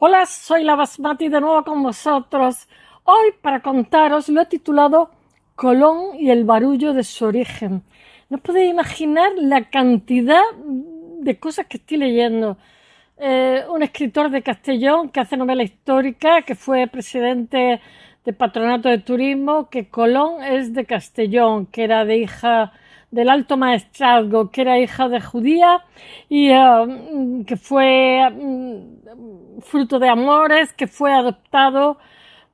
Hola, soy la Basmati de nuevo con vosotros. Hoy para contaros lo he titulado Colón y el barullo de su origen. No podéis imaginar la cantidad de cosas que estoy leyendo. Eh, un escritor de Castellón que hace novela histórica, que fue presidente del Patronato de Turismo, que Colón es de Castellón, que era de hija del alto maestrazgo, que era hija de judía y eh, que fue mm, fruto de amores, que fue adoptado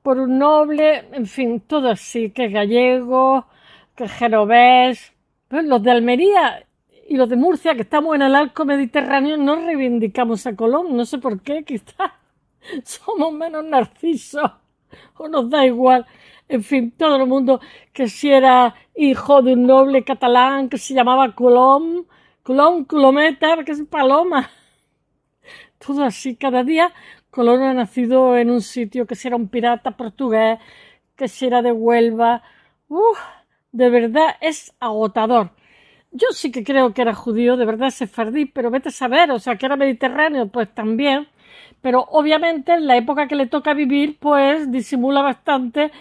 por un noble, en fin, todo así, que gallego, que jerovés. los de Almería y los de Murcia, que estamos en el arco mediterráneo, no reivindicamos a Colón, no sé por qué, quizás somos menos narcisos o nos da igual en fin, todo el mundo que si era hijo de un noble catalán que se llamaba Colom, Colom, Colometa, que es paloma. Todo así, cada día Colón ha nacido en un sitio que si era un pirata portugués, que si era de Huelva. Uf, de verdad es agotador. Yo sí que creo que era judío, de verdad fardí, pero vete a saber, o sea, que era mediterráneo, pues también. Pero obviamente en la época que le toca vivir, pues disimula bastante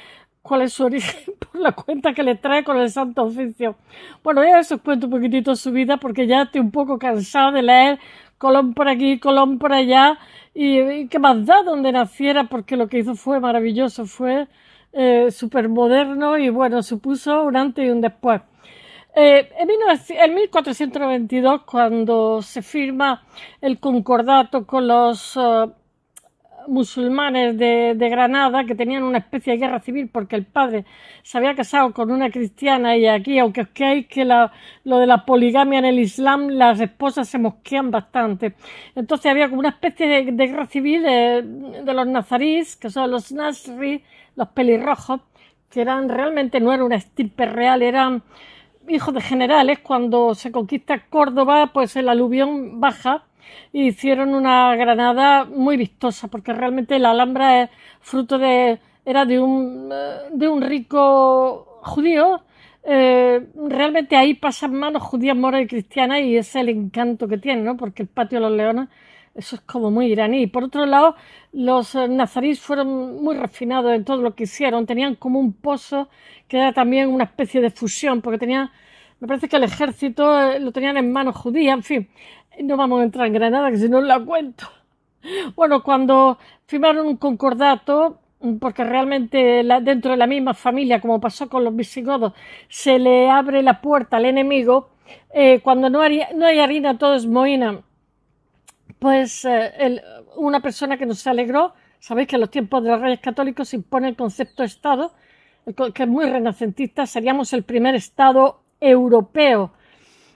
cuál es su origen por la cuenta que le trae con el Santo Oficio. Bueno, ya os cuento un poquitito su vida porque ya estoy un poco cansada de leer Colón por aquí, Colón por allá y, que qué más da donde naciera porque lo que hizo fue maravilloso, fue eh, súper moderno y bueno, supuso un antes y un después. Eh, en, 1492, cuando se firma el concordato con los eh, musulmanes de, Granada que tenían una especie de guerra civil porque el padre se había casado con una cristiana y aquí, aunque os creáis que la, lo de la poligamia en el Islam, las esposas se mosquean bastante. Entonces había como una especie de, guerra civil eh, de, los nazarís, que son los nasri, los pelirrojos, que eran realmente, no era una estirpe real, eran hijos de generales. Cuando se conquista Córdoba, pues el aluvión baja hicieron una granada muy vistosa, porque realmente la Alhambra es fruto de, era de un, eh, de un rico judío. Eh, realmente ahí pasan manos judías, moras y cristianas y ese es el encanto que tiene, ¿no? Porque el patio de los leones, eso es como muy iraní. Y por otro lado, los eh, nazarís fueron muy refinados en todo lo que hicieron. Tenían como un pozo que era también una especie de fusión, porque tenían me parece que el ejército lo tenían en manos judías, en fin, no vamos a entrar en Granada, que si no la cuento. Bueno, cuando firmaron un concordato, porque realmente dentro de la misma familia, como pasó con los visigodos, se le abre la puerta al enemigo, eh, cuando no hay, no hay harina todo es moina. Pues eh, una persona que nos alegró, sabéis que en los tiempos de los reyes católicos se impone el concepto Estado, que es muy renacentista, seríamos el primer Estado europeo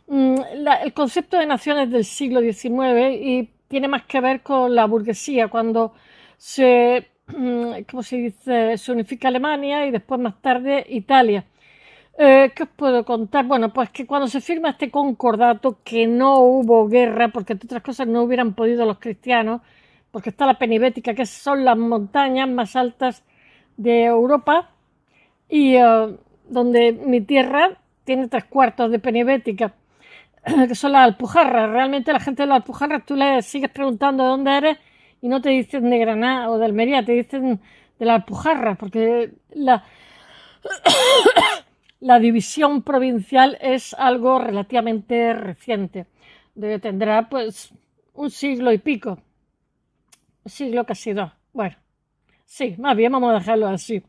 Mm, el concepto de naciones del siglo XIX y tiene más que ver con la burguesía, cuando se, mm, ¿cómo se dice? Se unifica Alemania y después más tarde Italia. Eh, ¿Qué os puedo contar? Bueno, pues que cuando se firma este concordato que no hubo guerra, porque entre otras cosas no hubieran podido los cristianos, porque está la penibética, que son las montañas más altas de Europa, y eh, donde mi tierra tiene tres cuartos de penibética. que son las alpujarras. Realmente la gente de las alpujarras, tú le sigues preguntando de dónde eres y no te dicen de Granada o de Almería, te dicen de las alpujarras, porque la, la división provincial es algo relativamente reciente. tendrá pues un siglo y pico. Un siglo casi dos. Bueno, sí, más bien vamos a dejarlo así.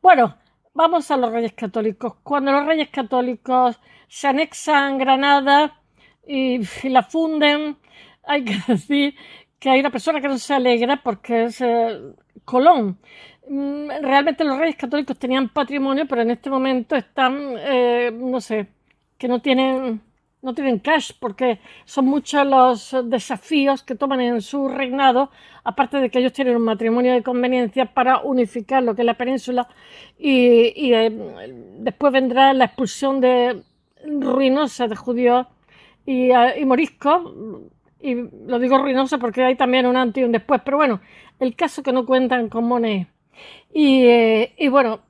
Bueno, Vamos a los Reyes Católicos. Cuando los Reyes Católicos se anexan Granada y, la funden, hay que decir que hay una persona que no se alegra porque es eh, Colón. Mm, realmente los reyes católicos tenían patrimonio, pero en este momento están, eh, no sé, que no tienen no tienen cash porque son muchos los desafíos que toman en su reinado, aparte de que ellos tienen un matrimonio de conveniencia para unificar lo que es la península y, eh, después vendrá la expulsión de ruinosa de judíos y, eh, y moriscos y lo digo ruinosa porque hay también un antes y un después, pero bueno, el caso que no cuentan con Monet. Y, eh, y bueno,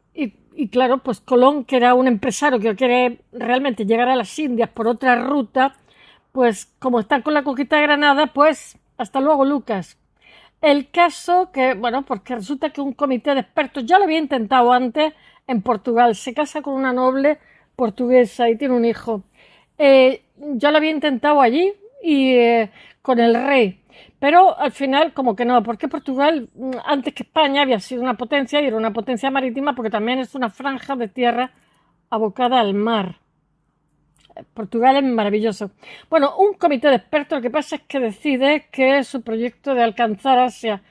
y claro, pues Colón, que era un empresario que quiere realmente llegar a las Indias por otra ruta, pues como está con la coquita de Granada, pues hasta luego, Lucas. El caso que, bueno, porque resulta que un comité de expertos, ya lo había intentado antes en Portugal, se casa con una noble portuguesa y tiene un hijo. Eh, ya lo había intentado allí y eh, con el rey, pero al final, como que no, porque Portugal, mm, antes que España, había sido una potencia y era una potencia marítima porque también es una franja de tierra abocada al mar. Portugal es maravilloso. Bueno, un comité de expertos lo que pasa es que decide que su proyecto de alcanzar Asia,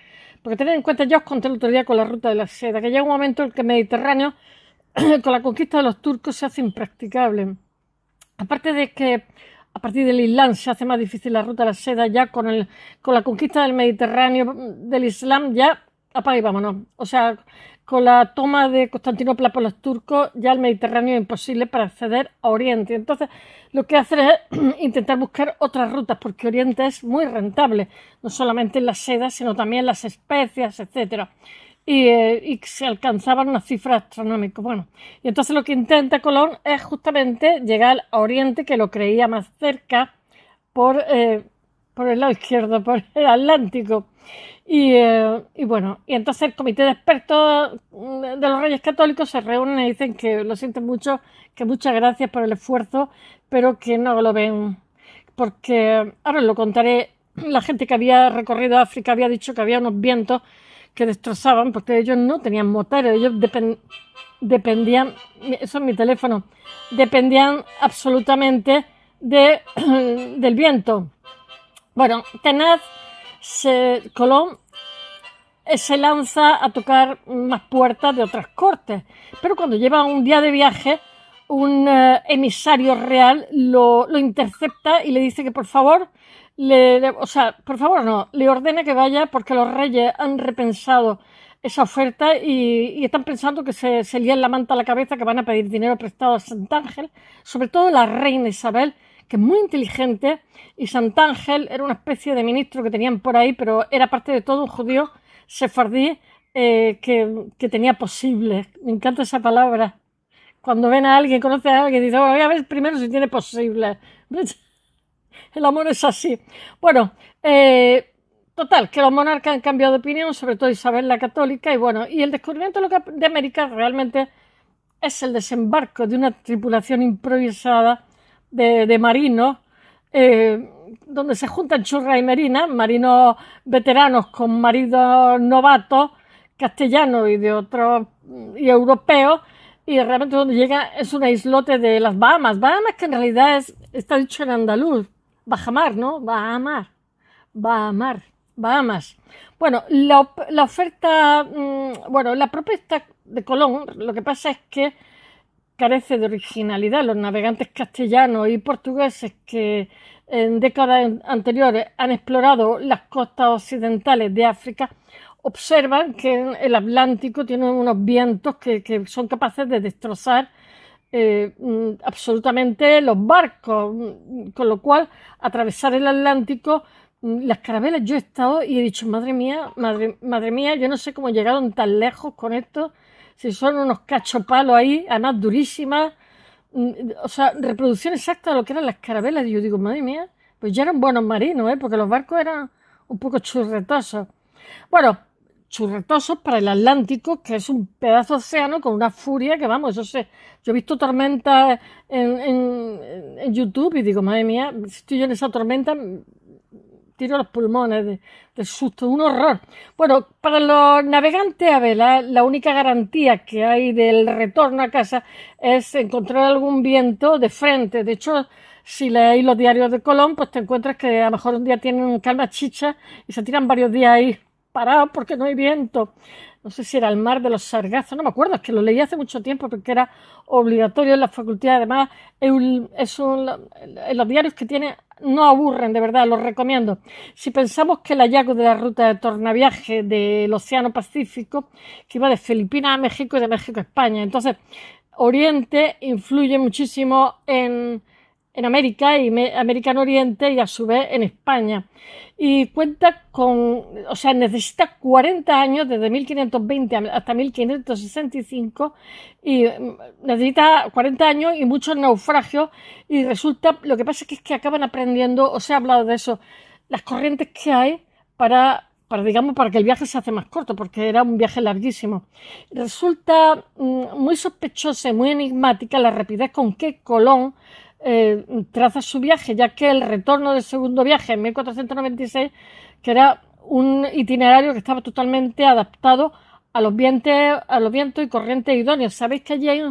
porque tened en cuenta, yo os conté el otro día con la ruta de la seda, que llega un momento en que Mediterráneo, con la conquista de los turcos, se hace impracticable. Aparte de que a partir del Islam se hace más difícil la ruta de la seda, ya con, el, con la conquista del Mediterráneo, mm, del Islam, ya apaga y vámonos. O sea, con la toma de Constantinopla por los turcos, ya el Mediterráneo es imposible para acceder a Oriente. Entonces, lo que hacen es intentar buscar otras rutas, porque Oriente es muy rentable, no solamente en la seda, sino también en las especias, etcétera y, eh, y, se alcanzaban unas cifras astronómicas. Bueno, y entonces lo que intenta Colón es justamente llegar a Oriente, que lo creía más cerca, por, eh, por el lado izquierdo, por el Atlántico. Y, eh, y, bueno, y entonces el comité de expertos de los Reyes Católicos se reúnen y dicen que lo sienten mucho, que muchas gracias por el esfuerzo, pero que no lo ven. Porque ahora os lo contaré. La gente que había recorrido África había dicho que había unos vientos que destrozaban, porque ellos no tenían motores, ellos dependían, eso es mi teléfono, dependían absolutamente de, del viento. Bueno, Tenaz Colón eh, se lanza a tocar más puertas de otras cortes, pero cuando lleva un día de viaje, un eh, emisario real lo, lo, intercepta y le dice que por favor, le, o sea, por favor no, le ordena que vaya porque los reyes han repensado esa oferta y, están pensando que se, se lían la manta a la cabeza, que van a pedir dinero prestado a Sant'Ángel, sobre todo la reina Isabel, que es muy inteligente, y Sant'Ángel era una especie de ministro que tenían por ahí, pero era parte de todo un judío sefardí eh, que, tenía posible Me encanta esa palabra cuando ven a alguien, conoce a alguien, dice, voy a ver primero si tiene posible. El amor es así. Bueno, eh, total, que los monarcas han cambiado de opinión, sobre todo Isabel la Católica, y bueno, y el descubrimiento de América realmente es el desembarco de una tripulación improvisada de, marinos, eh, donde se juntan churras y merinas, marinos veteranos con maridos novatos, castellanos y de otros y europeos, y realmente donde llega es un islote de las Bahamas. Bahamas que en realidad es, está dicho en andaluz, Bajamar, ¿no? Bahamar, Bahamar, Bahamas. Bueno, la, oferta, mm, bueno, la propuesta de Colón, lo que pasa es que carece de originalidad. Los navegantes castellanos y portugueses que en décadas anteriores han explorado las costas occidentales de África observan que el Atlántico tiene unos vientos que, son capaces de destrozar eh, mm, absolutamente los barcos, mm, con lo cual atravesar el Atlántico, mm, las carabelas, yo he estado y he dicho, madre mía, madre, mía, yo no sé cómo llegaron tan lejos con esto, si son unos cachopalos ahí, además durísimas, o sea, reproducción exacta de lo que eran las carabelas, y yo digo, madre mía, pues ya eran buenos marinos, ¿eh? porque los barcos eran un poco churretosos. Bueno, churretosos para el Atlántico, que es un pedazo de océano con una furia que, vamos, eso sé, yo he visto tormentas en, YouTube y digo, madre mía, si estoy yo en esa tormenta, tiro los pulmones de, susto, un horror. Bueno, para los navegantes a vela, la única garantía que hay del retorno a casa es encontrar algún viento de frente. De hecho, si leéis los diarios de Colón, pues te encuentras que a lo mejor un día tienen calma chicha y se tiran varios días ahí parado porque no hay viento. No sé si era el mar de los sargazos, no me acuerdo, es que lo leí hace mucho tiempo porque era obligatorio en la facultad. Además, es un, los diarios que tiene no aburren, de verdad, los recomiendo. Si pensamos que el hallazgo de la ruta de tornaviaje del Océano Pacífico, que iba de Filipinas a México y de México a España, entonces Oriente influye muchísimo en, en América y América en Oriente y a su vez en España. Y cuenta con, o sea, necesita 40 años desde 1520 hasta 1565 y mm, necesita 40 años y muchos naufragios y resulta, lo que pasa es que, es que acaban aprendiendo, o se ha hablado de eso, las corrientes que hay para para digamos para que el viaje se hace más corto porque era un viaje larguísimo resulta mm, muy sospechosa y muy enigmática la rapidez con que Colón eh, traza su viaje, ya que el retorno del segundo viaje en 1496, que era un itinerario que estaba totalmente adaptado a los vientos, a los vientos y corrientes idóneos. Sabéis que allí hay,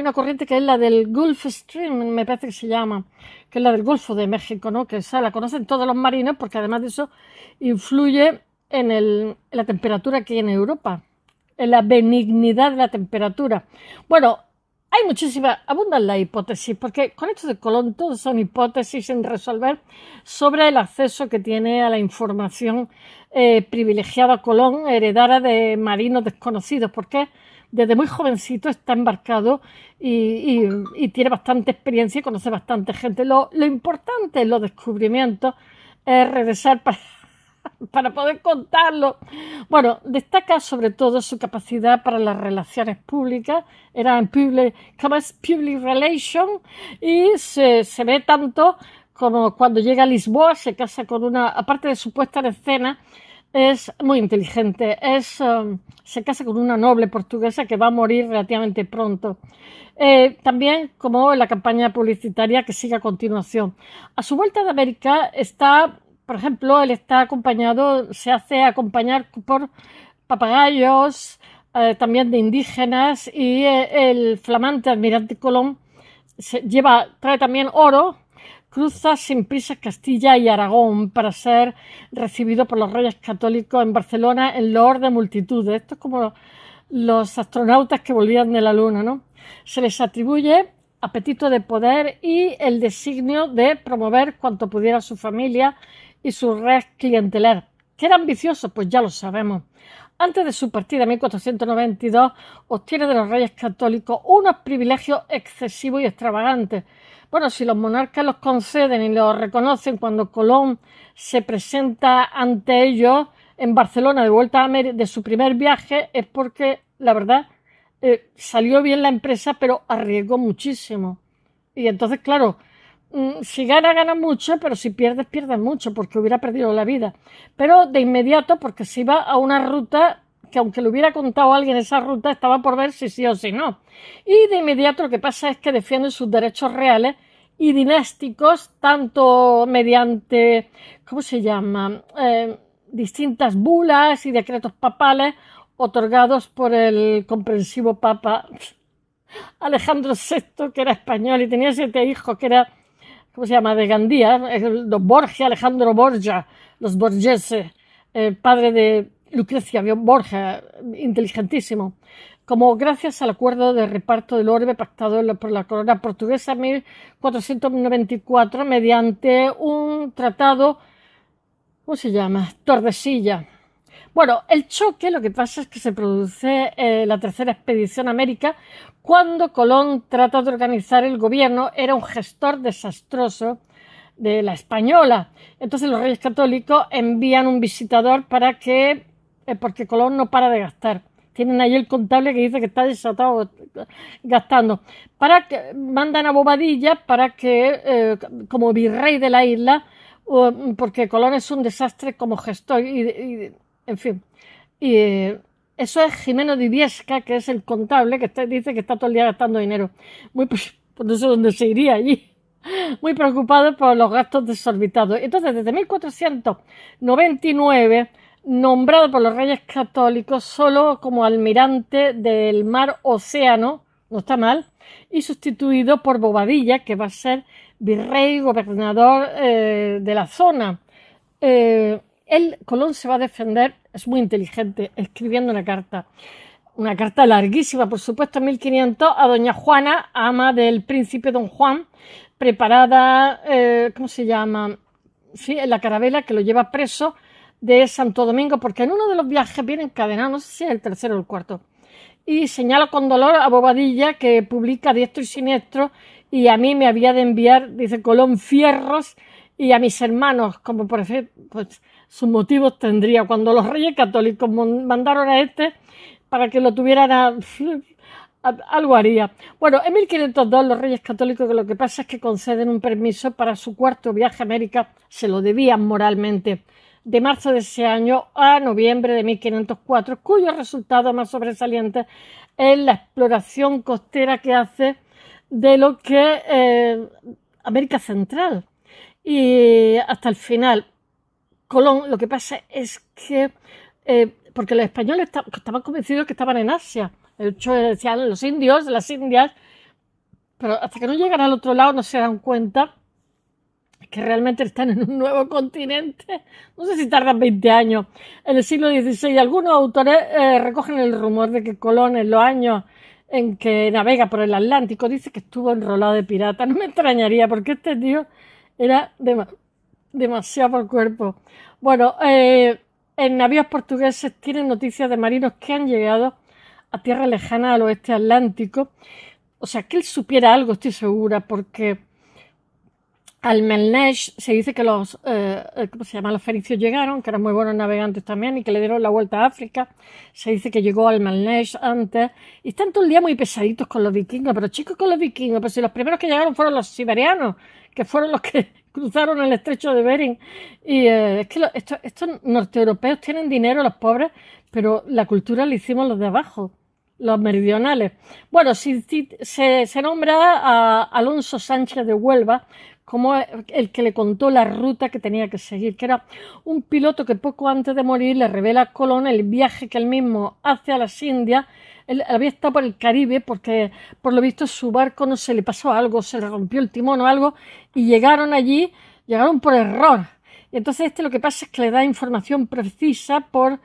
una corriente que es la del Gulf Stream, me parece que se llama, que es la del Golfo de México, ¿no? Que la conocen todos los marinos porque además de eso influye en, la temperatura que hay en Europa, en la benignidad de la temperatura. Bueno, hay muchísimas, abundan las hipótesis, porque con esto de Colón todos son hipótesis en resolver sobre el acceso que tiene a la información eh, privilegiada Colón, heredada de marinos desconocidos, porque desde muy jovencito está embarcado y, tiene bastante experiencia y conoce bastante gente. Lo, lo importante en los descubrimientos es regresar para para poder contarlo. Bueno, destaca sobre todo su capacidad para las relaciones públicas, era en public, public relation y se, ve tanto como cuando llega a Lisboa, se casa con una, aparte de su puesta en escena, es muy inteligente, es, um, se casa con una noble portuguesa que va a morir relativamente pronto. Eh, también como en la campaña publicitaria que sigue a continuación. A su vuelta de América está por ejemplo, él está acompañado, se hace acompañar por papagayos, eh, también de indígenas, y eh, el flamante almirante Colón se lleva, trae también oro, cruza sin prisa Castilla y Aragón para ser recibido por los reyes católicos en Barcelona en loor de multitudes. Esto es como los astronautas que volvían de la Luna, ¿no? Se les atribuye apetito de poder y el designio de promover cuanto pudiera su familia y su red clientelar, que era ambicioso, pues ya lo sabemos. Antes de su partida en 1492, obtiene de los reyes católicos unos privilegios excesivos y extravagantes. Bueno, si los monarcas los conceden y los reconocen cuando Colón se presenta ante ellos en Barcelona de vuelta a de su primer viaje, es porque, la verdad, eh, salió bien la empresa, pero arriesgó muchísimo. Y entonces, claro, Mm, si gana, gana mucho, pero si pierdes, pierdes mucho, porque hubiera perdido la vida. Pero de inmediato, porque se iba a una ruta que aunque le hubiera contado a alguien esa ruta, estaba por ver si sí o si no. Y de inmediato lo que pasa es que defienden sus derechos reales y dinásticos, tanto mediante, ¿cómo se llama?, eh, distintas bulas y decretos papales otorgados por el comprensivo Papa Alejandro VI, que era español y tenía siete hijos, que era ¿cómo se llama?, de Gandía, los Borges, Alejandro Borgia, los borgeses, el padre de Lucrecia Borja, inteligentísimo. Como gracias al acuerdo de reparto del orbe pactado por la corona portuguesa en 1494 mediante un tratado, ¿cómo se llama?, Tordesilla bueno, el choque lo que pasa es que se produce eh, la tercera expedición a América cuando Colón trata de organizar el gobierno, era un gestor desastroso de la española. Entonces los reyes católicos envían un visitador para que, eh, porque Colón no para de gastar. Tienen ahí el contable que dice que está desatado gastando. Para que, mandan a Bobadilla para que, eh, como virrey de la isla, porque Colón es un desastre como gestor y en fin. Y eh, eso es Jimeno Diviesca, que es el contable, que dice que está todo el día gastando dinero. Muy, pues no sé dónde se iría allí. Muy preocupado por los gastos desorbitados. Entonces, desde 1499 nombrado por los Reyes Católicos solo como almirante del mar Océano, no está mal, y sustituido por Bobadilla, que va a ser virrey, gobernador eh, de la zona. Eh, él, Colón se va a defender, es muy inteligente, escribiendo una carta. Una carta larguísima, por supuesto, en 1500, a doña Juana, ama del príncipe don Juan, preparada, eh, ¿cómo se llama? Sí, en la carabela que lo lleva preso de Santo Domingo, porque en uno de los viajes viene encadenado, no sé si es el tercero o el cuarto, y señala con dolor a Bobadilla que publica diestro y siniestro y a mí me había de enviar, dice Colón, fierros y a mis hermanos, como por ejemplo, pues, sus motivos tendría. Cuando los reyes católicos mandaron a este para que lo tuvieran a, algo haría. Bueno, en 1502 los reyes católicos lo que pasa es que conceden un permiso para su cuarto viaje a América, se lo debían moralmente, de marzo de ese año a noviembre de 1504, cuyo resultado más sobresaliente es la exploración costera que hace de lo que eh, América Central y hasta el final Colón, lo que pasa es que, eh, porque los españoles estaban convencidos que estaban en Asia, de hecho decían los indios, las indias, pero hasta que no llegan al otro lado no se dan cuenta que realmente están en un nuevo continente. No sé si tardan 20 años. En el siglo XVI algunos autores eh, recogen el rumor de que Colón en los años en que navega por el Atlántico dice que estuvo enrolado de pirata. No me extrañaría porque este tío era de demasiado por cuerpo. Bueno, eh, en navíos portugueses tienen noticias de marinos que han llegado a tierra lejana al oeste atlántico. O sea, que él supiera algo, estoy segura, porque al Melnesh se dice que los, eh, eh, ¿cómo se llama? Los fenicios llegaron, que eran muy buenos navegantes también y que le dieron la vuelta a África. Se dice que llegó al Melnesh antes. Y están todo el día muy pesaditos con los vikingos, pero chicos con los vikingos, pues si los primeros que llegaron fueron los siberianos, que fueron los que, cruzaron el estrecho de Bering. Y eh, es que estos norteeuropeos tienen dinero, los pobres, pero la cultura la hicimos los de abajo, los meridionales. Bueno, se, se nombra a Alonso Sánchez de Huelva como el que le contó la ruta que tenía que seguir, que era un piloto que poco antes de morir le revela a Colón el viaje que él mismo hace a las Indias. Él había estado por el Caribe porque, por lo visto, su barco no se le pasó algo, se le rompió el timón o algo, y llegaron allí, llegaron por error. Y entonces este lo que pasa es que le da información precisa por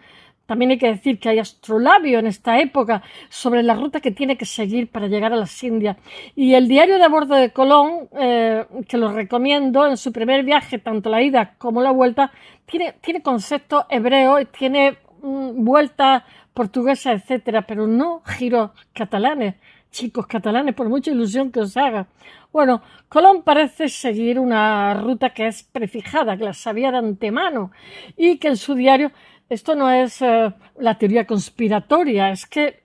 también hay que decir que hay astrolabio en esta época sobre la ruta que tiene que seguir para llegar a las Indias. Y el diario de bordo de Colón, eh, que lo recomiendo en su primer viaje, tanto la ida como la vuelta, tiene, tiene conceptos hebreos, tiene mm, vuelta vueltas portuguesas, etcétera, pero no giros catalanes chicos catalanes, por mucha ilusión que os haga. Bueno, Colón parece seguir una ruta que es prefijada, que la sabía de antemano, y que en su diario esto no es eh, la teoría conspiratoria, es que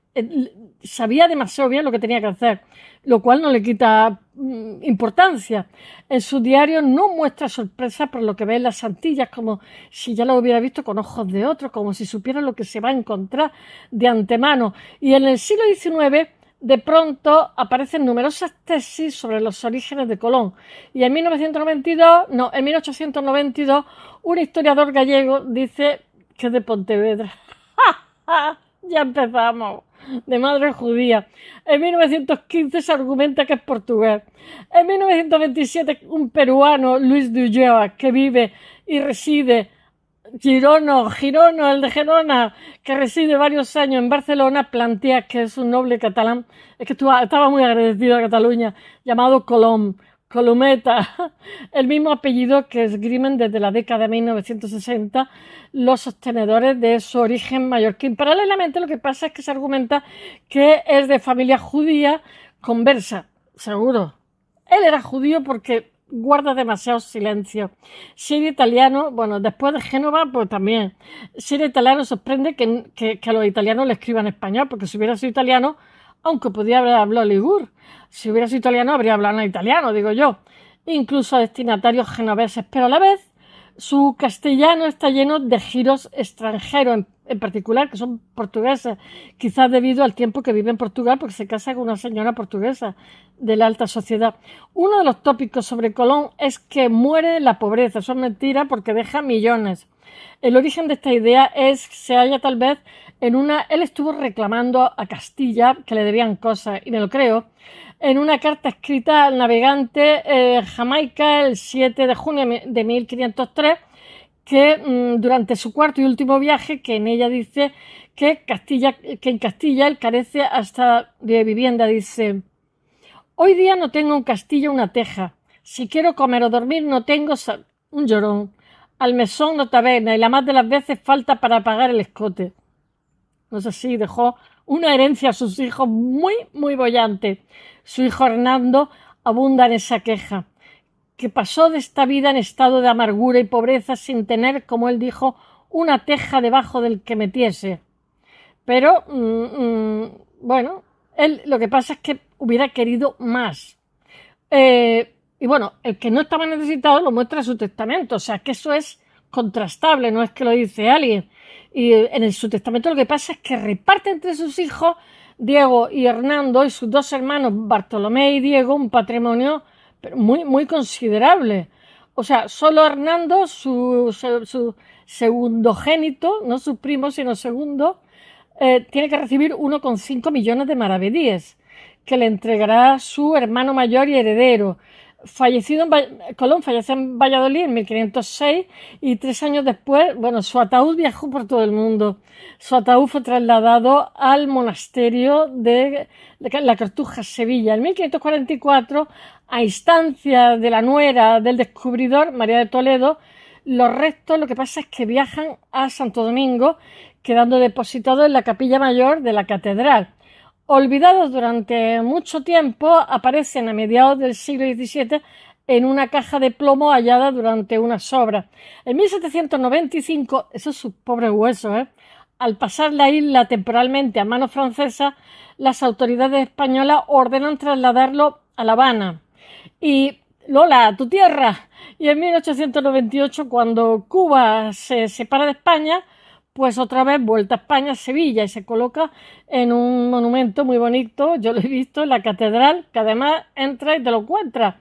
sabía demasiado bien lo que tenía que hacer, lo cual no le quita mm, importancia. En su diario no muestra sorpresa por lo que ve en las Antillas, como si ya lo hubiera visto con ojos de otro, como si supiera lo que se va a encontrar de antemano. Y en el siglo XIX de pronto aparecen numerosas tesis sobre los orígenes de Colón. Y en 1992, no, en 1892, un historiador gallego dice que de Pontevedra. Ya empezamos. De madre judía. En 1915 se argumenta que es portugués. En 1927 un peruano, Luis de Ulloa, que vive y reside Girono, Girono, el de Gerona, que reside varios años en Barcelona, plantea que es un noble catalán, es que estaba muy agradecido a Cataluña, llamado Colón, Columeta, el mismo apellido que esgrimen desde la década de 1960 los sostenedores de su origen mallorquín. Paralelamente, lo que pasa es que se argumenta que es de familia judía conversa, seguro. Él era judío porque guarda demasiado silencio. Ser italiano, bueno, después de Génova, pues también. Ser italiano sorprende que, que, a los italianos le escriban español, porque si hubiera sido italiano, aunque podía haber hablado ligur. Si hubiera sido italiano, habría hablado en italiano, digo yo, incluso a destinatarios genoveses, pero a la vez su castellano está lleno de giros extranjeros, en, particular que son portugueses, quizás debido al tiempo que vive en Portugal porque se casa con una señora portuguesa de la alta sociedad. Uno de los tópicos sobre Colón es que muere la pobreza, eso es mentira porque deja millones. El origen de esta idea es que se haya, tal vez en una, él estuvo reclamando a Castilla que le debían cosas, y me lo creo, en una carta escrita al navegante eh, Jamaica el 7 de junio de 1503, que mm, durante su cuarto y último viaje, que en ella dice que, Castilla, que en Castilla él carece hasta de vivienda, dice, hoy día no tengo un castillo una teja, si quiero comer o dormir no tengo un llorón, al mesón no taberna y la más de las veces falta para pagar el escote no sé si dejó una herencia a sus hijos muy, muy bollante. Su hijo Hernando abunda en esa queja, que pasó de esta vida en estado de amargura y pobreza sin tener, como él dijo, una teja debajo del que metiese. Pero, mm, mm, bueno, él lo que pasa es que hubiera querido más. Eh, y bueno, el que no estaba necesitado lo muestra su testamento, o sea que eso es contrastable, no es que lo dice alguien. Y en el, su testamento lo que pasa es que reparte entre sus hijos, Diego y Hernando, y sus dos hermanos, Bartolomé y Diego, un patrimonio muy, muy considerable. O sea, solo Hernando, su, su, su segundogénito, no su primo, sino segundo, eh, tiene que recibir 1,5 millones de maravedíes, que le entregará su hermano mayor y heredero. Fallecido en, Colón falleció en Valladolid en 1506 y tres años después, bueno, su ataúd viajó por todo el mundo. Su ataúd fue trasladado al monasterio de la Cartuja, Sevilla. En 1544, a instancia de la nuera del descubridor, María de Toledo, los restos lo que pasa es que viajan a Santo Domingo, quedando depositados en la capilla mayor de la catedral olvidados durante mucho tiempo, aparecen a mediados del siglo XVII en una caja de plomo hallada durante una obras. En 1795, esos es pobres huesos, ¿eh? al pasar la isla temporalmente a manos francesas, las autoridades españolas ordenan trasladarlo a La Habana. Y Lola, tu tierra. Y en 1898, cuando Cuba se separa de España, pues otra vez vuelta a España, Sevilla, y se coloca en un monumento muy bonito, yo lo he visto, en la catedral, que además entra y te lo encuentra.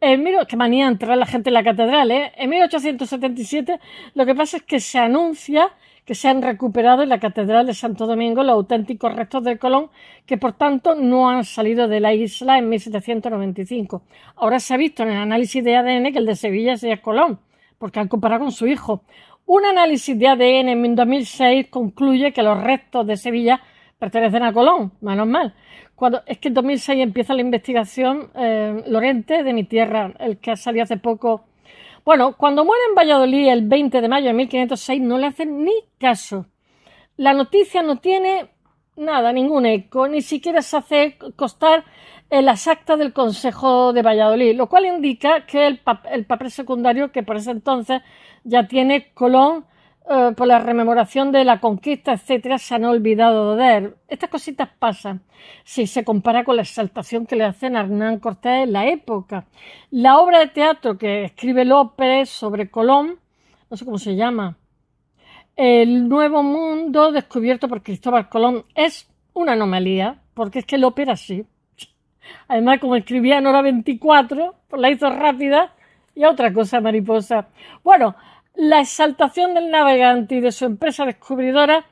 En qué manía entrar la gente en la catedral, ¿eh? En 1877 lo que pasa es que se anuncia que se han recuperado en la Catedral de Santo Domingo los auténticos restos de Colón, que por tanto no han salido de la isla en 1795. Ahora se ha visto en el análisis de ADN que el de Sevilla es Colón, porque han comparado con su hijo. Un análisis de ADN en 2006 concluye que los restos de Sevilla pertenecen a Colón, menos mal. Cuando, es que en 2006 empieza la investigación eh, Lorente de mi tierra, el que ha salido hace poco. Bueno, cuando muere en Valladolid el 20 de mayo de 1506 no le hacen ni caso. La noticia no tiene nada, ningún eco, ni siquiera se hace costar en las actas del Consejo de Valladolid, lo cual indica que el, papel secundario que por ese entonces ya tiene Colón eh, por la rememoración de la conquista, etcétera, se han olvidado de él. Estas cositas pasan si se compara con la exaltación que le hacen a Hernán Cortés en la época. La obra de teatro que escribe López sobre Colón, no sé cómo se llama, El Nuevo Mundo descubierto por Cristóbal Colón, es una anomalía, porque es que López era así. Además, como escribía en hora 24, pues la hizo rápida y a otra cosa mariposa. Bueno, la exaltación del navegante y de su empresa descubridora pasa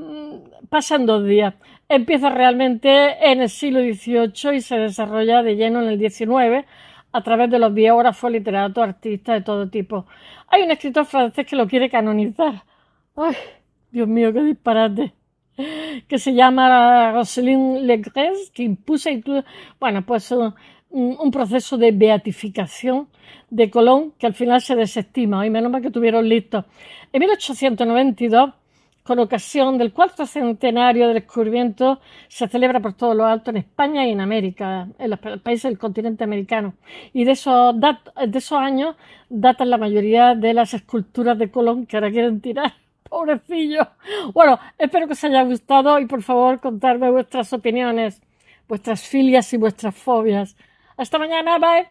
mm, pasan dos días. Empieza realmente en el siglo XVIII y se desarrolla de lleno en el XIX a través de los biógrafos, literatos, artistas de todo tipo. Hay un escritor francés que lo quiere canonizar. ¡Ay, Dios mío, qué disparate! que se llama Rosalind Legrès, que impuso incluso, bueno, pues un, proceso de beatificación de Colón que al final se desestima, y menos mal que tuvieron listo. En 1892, con ocasión del cuarto centenario del descubrimiento, se celebra por todos los altos en España y en América, en los países del continente americano. Y de esos, de esos años datan la mayoría de las esculturas de Colón que ahora quieren tirar pobrecillo. Bueno, espero que os haya gustado y por favor contadme vuestras opiniones, vuestras filias y vuestras fobias. Hasta mañana, bye.